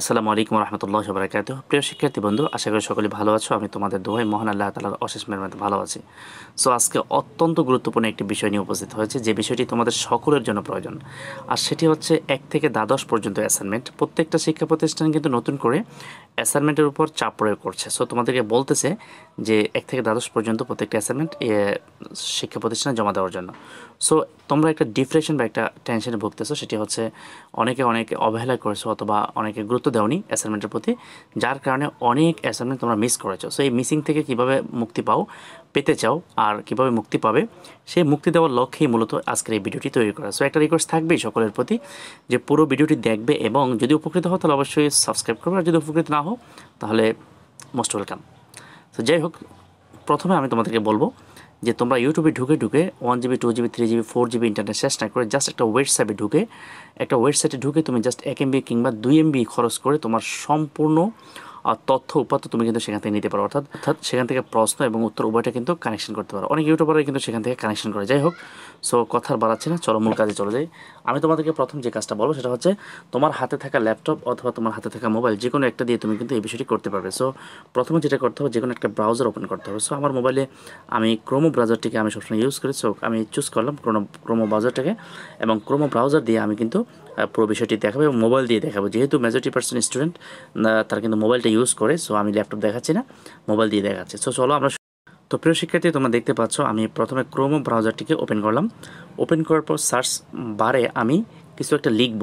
আসসালামু আলাইকুম রহমতুল্লাহ বরাকাত প্রিয় শিক্ষার্থী বন্ধু আশা করি সকলে ভালো আছো আমি তোমাদের দোহাই মহান আল্লাহ তালার অশেষ মধ্যে ভালো আছি সো আজকে অত্যন্ত গুরুত্বপূর্ণ একটি বিষয় নিয়ে উপস্থিত হয়েছে যে বিষয়টি তোমাদের সকলের জন্য প্রয়োজন আর সেটি হচ্ছে এক থেকে দ্বাদশ পর্যন্ত অ্যাসাইনমেন্ট প্রত্যেকটা শিক্ষা প্রতিষ্ঠান কিন্তু নতুন করে অ্যাসাইনমেন্টের উপর চাপ প্রয়োগ করছে সো তোমাদেরকে বলতেছে যে এক থেকে দ্বাদশ পর্যন্ত প্রত্যেকটা অ্যাসাইনমেন্ট শিক্ষা প্রতিষ্ঠানে জমা দেওয়ার জন্য সো তোমরা একটা ডিপ্রেশন বা একটা টেনশনে ভুগতেছো সেটি হচ্ছে অনেকে অনেকে অবহেলা করেছো অথবা অনেকে গুরুত্ব দেওনি অ্যাসাইনমেন্টের প্রতি যার কারণে অনেক অ্যাসাইনমেন্ট তোমরা মিস করেছো সো এই মিসিং থেকে কিভাবে মুক্তি পাও পেতে চাও আর কিভাবে মুক্তি পাবে সেই মুক্তি দেওয়ার লক্ষ্যেই মূলত আজকের এই ভিডিওটি তৈরি করা সো একটা রিকোয়েস্ট থাকবেই সকলের প্রতি যে পুরো ভিডিওটি দেখবে এবং যদি উপকৃত হও তাহলে অবশ্যই সাবস্ক্রাইব করবে আর যদি উপকৃত না হও তাহলে মোস্ট ওয়েলকাম তো যাই হোক প্রথমে আমি তোমাদেরকে বলবো যে তোমরা ইউটিউবে ঢুকে ঢুকে one GB two GB three GB four GB internet শেষ না করে জাস্ট একটা ওয়েবসাইটে ঢুকে একটা ওয়েবসাইটে ঢুকে তুমি জাস্ট এক এমবি কিংবা দুই এমবি খরচ করে তোমার সম্পূর্ণ তথ্য উপাত্ত তুমি কিন্তু সেখান থেকে নিতে পারো অর্থাৎ অর্থাৎ সেখান থেকে প্রশ্ন এবং উত্তর উভয়টা কিন্তু কানেকশন করতে পারো অনেক ইউটিউবাররা কিন্তু সেখান থেকে কানেকশন করে যাই হোক সো কথার বাড়াচ্ছি না চলো মূল কাজে চলে যাই আমি তোমাদেরকে প্রথম যে কাজটা বলবো সেটা হচ্ছে তোমার হাতে থাকা ল্যাপটপ অথবা তোমার হাতে থাকা মোবাইল যে কোনো একটা দিয়ে তুমি কিন্তু এই বিষয়টি করতে পারবে সো প্রথমে যেটা করতে হবে যে কোনো একটা ব্রাউজার ওপেন করতে হবে সো আমার মোবাইলে আমি ক্রোমো ব্রাউজারটিকে আমি সবসময় ইউজ করি সো আমি চুজ করলাম ক্রোনো ক্রোমো ব্রাউজারটাকে এবং ক্রোমো ব্রাউজার দিয়ে আমি কিন্তু পুরো বিষয়টি দেখাবো এবং মোবাইল দিয়ে দেখাবো যেহেতু মেজরিটি পার্সেন্ট স্টুডেন্ট তারা কিন্তু মোবাইলটা ইউজ করে সো আমি ল্যাপটপ দেখাচ্ছি না মোবাইল দিয়ে দেখাচ্ছি সো চলো আমরা তো প্রিয় শিক্ষার্থী তোমরা দেখতে পাচ্ছ আমি প্রথমে ক্রোম ব্রাউজারটিকে ওপেন করলাম ওপেন করার পর সার্চ বারে আমি কিছু একটা লিখব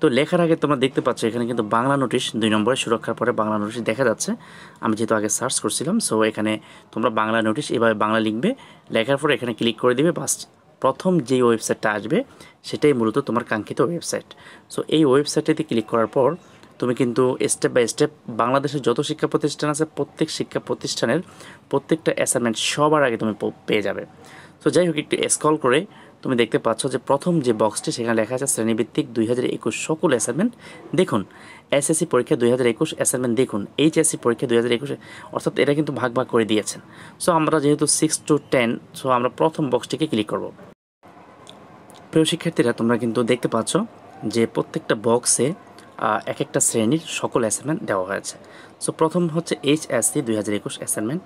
তো লেখার আগে তোমরা দেখতে পাচ্ছ এখানে কিন্তু বাংলা নোটিশ দুই নম্বরে সুরক্ষার পরে বাংলা নোটিশ দেখা যাচ্ছে আমি যেহেতু আগে সার্চ করছিলাম সো এখানে তোমরা বাংলা নোটিশ এভাবে বাংলা লিখবে লেখার পরে এখানে ক্লিক করে দিবে বাস প্রথম যেই ওয়েবসাইটটা আসবে সেটাই মূলত তোমার কাঙ্ক্ষিত ওয়েবসাইট সো এই ওয়েবসাইটটিতে ক্লিক করার পর তুমি কিন্তু স্টেপ বাই স্টেপ বাংলাদেশের যত শিক্ষা প্রতিষ্ঠান আছে প্রত্যেক শিক্ষা প্রতিষ্ঠানের প্রত্যেকটা অ্যাসাইনমেন্ট সবার আগে তুমি পেয়ে যাবে তো যাই হোক একটু স্কল করে তুমি দেখতে পাচ্ছ যে প্রথম যে বক্সটি সেখানে লেখা আছে শ্রেণীভিত্তিক দুই হাজার একুশ সকল অ্যাসাইনমেন্ট দেখুন এসএসসি পরীক্ষা দুই হাজার একুশ অ্যাসাইনমেন্ট দেখুন এইচএসসি পরীক্ষা দুই হাজার একুশে অর্থাৎ এটা কিন্তু ভাগ ভাগ করে দিয়েছেন সো আমরা যেহেতু সিক্স টু টেন সো আমরা প্রথম বক্সটিকে ক্লিক করব প্রিয় শিক্ষার্থীরা তোমরা কিন্তু দেখতে পাচ্ছ যে প্রত্যেকটা বক্সে এক একটা শ্রেণীর সকল অ্যাসাইনমেন্ট দেওয়া হয়েছে সো প্রথম হচ্ছে এইচ এস সি দুই হাজার একুশ অ্যাসাইনমেন্ট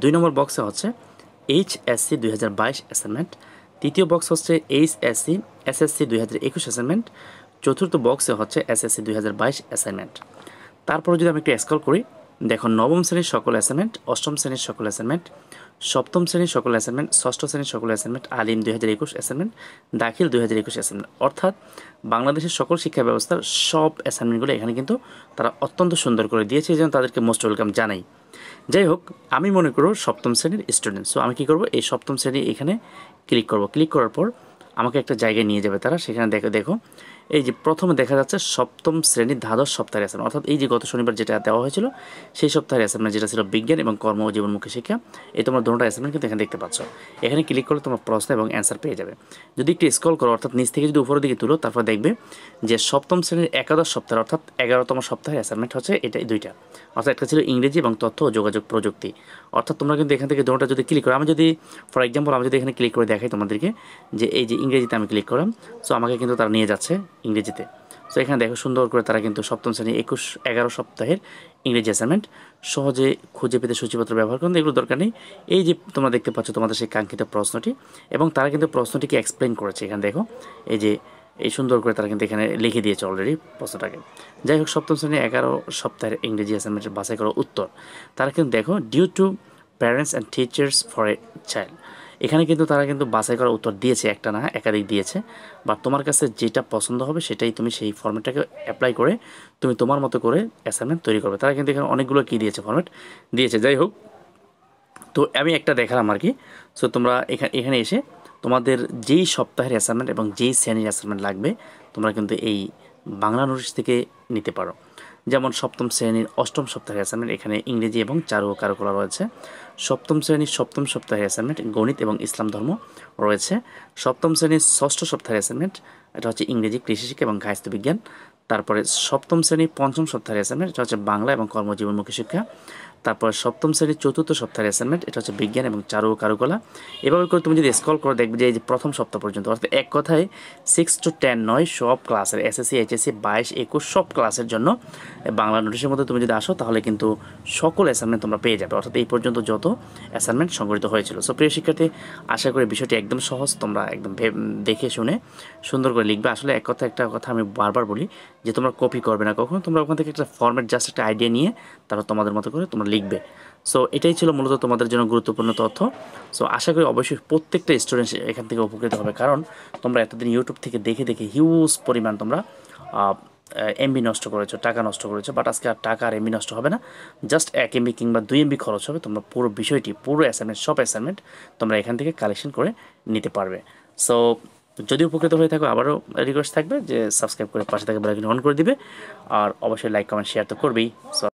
দুই নম্বর বক্সে হচ্ছে এইচ এস সি দুই হাজার বাইশ অ্যাসাইনমেন্ট তৃতীয় বক্স হচ্ছে H S C S S C দুই হাজার একুশ অ্যাসাইনমেন্ট চতুর্থ বক্সে হচ্ছে এস এস সি দুই হাজার বাইশ অ্যাসাইনমেন্ট তারপরে যদি আমি একটু স্কল করি দেখো নবম শ্রেণীর সকল অ্যাসাইনমেন্ট অষ্টম শ্রেণীর সকল অ্যাসাইনমেন্ট সপ্তম শ্রেণীর সকল অ্যাসাইনমেন্ট ষষ্ঠ শ্রেণীর সকল অ্যাসাইনমেন্ট আলিম দুই হাজার একুশ অ্যাসাইনমেন্ট দাখিল দুই হাজার একুশ অ্যাসাইনমেন্ট অর্থাৎ বাংলাদেশের সকল শিক্ষা ব্যবস্থার সব অ্যাসাইনমেন্টগুলো এখানে কিন্তু তারা অত্যন্ত সুন্দর করে দিয়েছে এই জন্য তাদেরকে মোস্ট ওয়েলকাম জানাই যাই হোক আমি মনে করব সপ্তম শ্রেণীর স্টুডেন্ট সো আমি কী করবো এই সপ্তম শ্রেণী এখানে ক্লিক করব ক্লিক করার পর আমাকে একটা জায়গায় নিয়ে যাবে তারা সেখানে দেখো দেখো এই যে প্রথমে দেখা যাচ্ছে সপ্তম শ্রেণীর দ্বাদশ সপ্তাহের অ্যাসাইনমেন্ট অর্থাৎ এই যে গত শনিবার যেটা দেওয়া হয়েছিল সেই সপ্তাহের অ্যাসাইনমেন্ট যেটা ছিল বিজ্ঞান এবং কর্ম ও জীবনমুখী শিক্ষা এই তোমরা দুটো অ্যাসাইনমেন্ট কিন্তু এখানে দেখতে পাচ্ছ এখানে ক্লিক করলে তোমার প্রশ্ন এবং অ্যান্সার পেয়ে যাবে যদি একটু স্ক্রল করো অর্থাৎ নিচ থেকে যদি উপরের দিকে তুলো তারপর দেখবে যে সপ্তম শ্রেণীর একাদশ সপ্তাহের অর্থাৎ এগারোতম সপ্তাহের অ্যাসাইনমেন্ট হচ্ছে এটা দুইটা অর্থাৎ একটা ছিল ইংরেজি এবং তথ্য ও যোগাযোগ প্রযুক্তি অর্থাৎ তোমরা কিন্তু এখান থেকে দুটো যদি ক্লিক করো আমি যদি ফর এক্সাম্পল আমি যদি এখানে ক্লিক করে দেখাই তোমাদেরকে যে এই যে ইংরেজিতে আমি ক্লিক করলাম সো আমাকে কিন্তু তারা নিয়ে যাচ্ছে ইংরেজিতে সো এখানে দেখো সুন্দর করে তারা কিন্তু সপ্তম শ্রেণী একুশ এগারো সপ্তাহের ইংরেজি অ্যাসাইনমেন্ট সহজে খুঁজে পেতে সূচিপত্র ব্যবহার করেন এগুলো দরকার নেই এই যে তোমরা দেখতে পাচ্ছ তোমাদের সেই কাঙ্ক্ষিত প্রশ্নটি এবং তারা কিন্তু প্রশ্নটিকে এক্সপ্লেন করেছে এখানে দেখো এই যে এই সুন্দর করে তারা কিন্তু এখানে লিখে দিয়েছে অলরেডি প্রশ্নটাকে যাই হোক সপ্তম শ্রেণী এগারো সপ্তাহের ইংরেজি অ্যাসাইনমেন্টের বাছাই করা উত্তর তারা কিন্তু দেখো due to parents and teachers for a child এখানে কিন্তু তারা কিন্তু বাছাই করার উত্তর দিয়েছে একটা না একাধিক দিয়েছে বা তোমার কাছে যেটা পছন্দ হবে সেটাই তুমি সেই ফর্মেটটাকে অ্যাপ্লাই করে তুমি তোমার মতো করে অ্যাসাইনমেন্ট তৈরি করবে তারা কিন্তু এখানে অনেকগুলো কী দিয়েছে ফর্মেট দিয়েছে যাই হোক তো আমি একটা দেখালাম আর কি সো তোমরা এখানে এখানে এসে তোমাদের যেই সপ্তাহের অ্যাসাইনমেন্ট এবং যেই শ্রেণীর অ্যাসাইনমেন্ট লাগবে তোমরা কিন্তু এই বাংলা নোটিশ থেকে নিতে পারো যেমন সপ্তম শ্রেণীর অষ্টম সপ্তাহের অ্যাসাইনমেন্ট এখানে ইংরেজি এবং চারু ও কারুকলা রয়েছে সপ্তম শ্রেণীর সপ্তম সপ্তাহের অ্যাসাইনমেন্ট গণিত এবং ইসলাম ধর্ম রয়েছে সপ্তম শ্রেণীর ষষ্ঠ সপ্তাহের অ্যাসাইনমেন্ট এটা হচ্ছে ইংরেজি কৃষি শিক্ষা এবং গায়স্থ বিজ্ঞান তারপরে সপ্তম শ্রেণীর পঞ্চম সপ্তাহের অ্যাসাইনমেন্ট এটা হচ্ছে বাংলা এবং কর্মজীবনমুখী শিক্ষা তারপর সপ্তম শ্রেণীর চতুর্থ সপ্তাহের অ্যাসাইনমেন্ট এটা হচ্ছে বিজ্ঞান এবং চারু কারুকলা এভাবে করে তুমি যদি স্কল করে দেখবে যে এই যে প্রথম সপ্তাহ পর্যন্ত অর্থাৎ এক কথায় সিক্স টু টেন নয় সব ক্লাসের এসএসসি এইচএসসি বাইশ একুশ সব ক্লাসের জন্য বাংলা নোটিশের মধ্যে তুমি যদি আসো তাহলে কিন্তু সকল অ্যাসাইনমেন্ট তোমরা পেয়ে যাবে অর্থাৎ এই পর্যন্ত যত অ্যাসাইনমেন্ট সংগঠিত হয়েছিল সো প্রিয় শিক্ষার্থী আশা করি বিষয়টি একদম সহজ তোমরা একদম দেখে শুনে সুন্দর করে লিখবে আসলে এক কথা একটা কথা আমি বারবার বলি যে তোমরা কপি করবে না কখনো তোমরা ওখান থেকে একটা ফর্ম্যাট জাস্ট একটা আইডিয়া নিয়ে তারা তোমাদের মতো করে তোমরা লিখবে সো এটাই ছিল মূলত তোমাদের জন্য গুরুত্বপূর্ণ তথ্য সো আশা করি অবশ্যই প্রত্যেকটা স্টুডেন্ট এখান থেকে উপকৃত হবে কারণ তোমরা এতদিন ইউটিউব থেকে দেখে দেখে হিউজ পরিমাণ তোমরা এমবি নষ্ট করেছো টাকা নষ্ট করেছো বাট আজকে আর টাকা আর এমবি নষ্ট হবে না জাস্ট এক এমবি কিংবা দুই এমবি খরচ হবে তোমরা পুরো বিষয়টি পুরো অ্যাসাইনমেন্ট সব অ্যাসাইনমেন্ট তোমরা এখান থেকে কালেকশন করে নিতে পারবে সো তো যদি উপকৃত হয়ে থাকো আবারও রিকোয়েস্ট থাকবে যে সাবস্ক্রাইব করে পাশে থাকা বেলাইকন অন করে দিবে আর অবশ্যই লাইক কমেন্ট শেয়ার তো করবেই